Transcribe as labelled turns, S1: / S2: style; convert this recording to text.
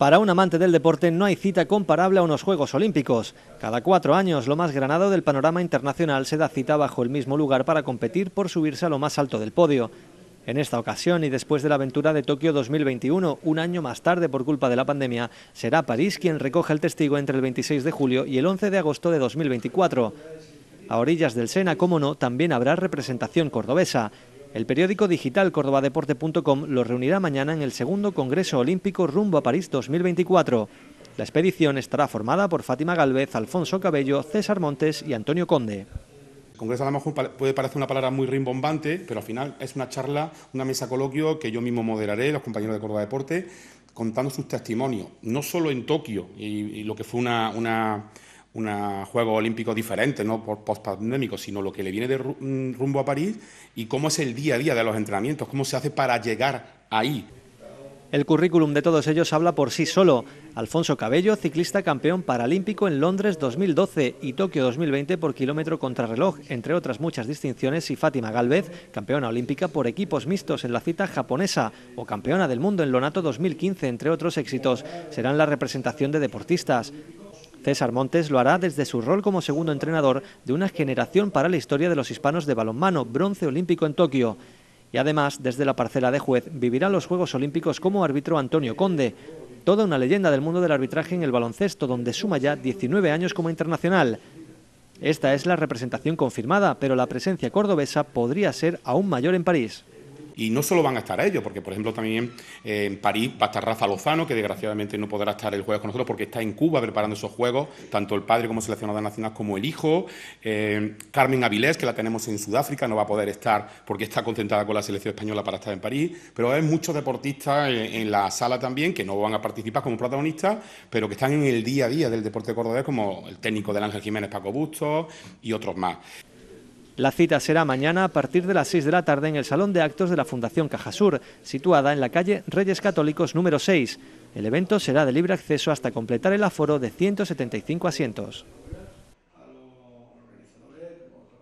S1: Para un amante del deporte no hay cita comparable a unos Juegos Olímpicos. Cada cuatro años lo más granado del panorama internacional se da cita bajo el mismo lugar para competir por subirse a lo más alto del podio. En esta ocasión y después de la aventura de Tokio 2021, un año más tarde por culpa de la pandemia, será París quien recoja el testigo entre el 26 de julio y el 11 de agosto de 2024. A orillas del Sena, como no, también habrá representación cordobesa. El periódico digital cordobadeporte.com los reunirá mañana en el segundo Congreso Olímpico rumbo a París 2024. La expedición estará formada por Fátima Galvez, Alfonso
S2: Cabello, César Montes y Antonio Conde. Congreso a lo mejor puede parecer una palabra muy rimbombante, pero al final es una charla, una mesa coloquio que yo mismo moderaré, los compañeros de Córdoba Deporte, contando sus testimonios, no solo en Tokio y, y lo que fue una, una ...un juego olímpico diferente, no por post pandémico sino lo que le viene de mm, rumbo a París y cómo es el día a día de los entrenamientos, cómo se hace para llegar ahí. El currículum de
S1: todos ellos habla por sí solo. Alfonso Cabello, ciclista campeón paralímpico en Londres 2012 y Tokio 2020 por kilómetro contrarreloj, entre otras muchas distinciones, y Fátima Galvez, campeona olímpica por equipos mixtos en la cita japonesa o campeona del mundo en Lonato 2015, entre otros éxitos, serán la representación de deportistas. César Montes lo hará desde su rol como segundo entrenador de una generación para la historia de los hispanos de balonmano, bronce olímpico en Tokio. Y además, desde la parcela de juez, vivirá los Juegos Olímpicos como árbitro Antonio Conde, toda una leyenda del mundo del arbitraje en el baloncesto, donde suma ya 19 años como internacional. Esta es la representación confirmada, pero la presencia cordobesa podría ser
S2: aún mayor en París. Y no solo van a estar ellos, porque por ejemplo también eh, en París va a estar Rafa Lozano, que desgraciadamente no podrá estar el jueves con nosotros porque está en Cuba preparando esos juegos, tanto el padre como seleccionada nacional como el hijo. Eh, Carmen Avilés, que la tenemos en Sudáfrica, no va a poder estar porque está contentada con la selección española para estar en París. Pero hay muchos deportistas en, en la sala también que no van a participar como protagonistas, pero que están en el día a día del deporte cordobés, como el técnico del Ángel Jiménez Paco Bustos y otros más. La cita será mañana a partir de las 6
S1: de la tarde en el Salón de Actos de la Fundación Cajasur, situada en la calle Reyes Católicos número 6. El evento será de libre acceso hasta completar el aforo de 175 asientos.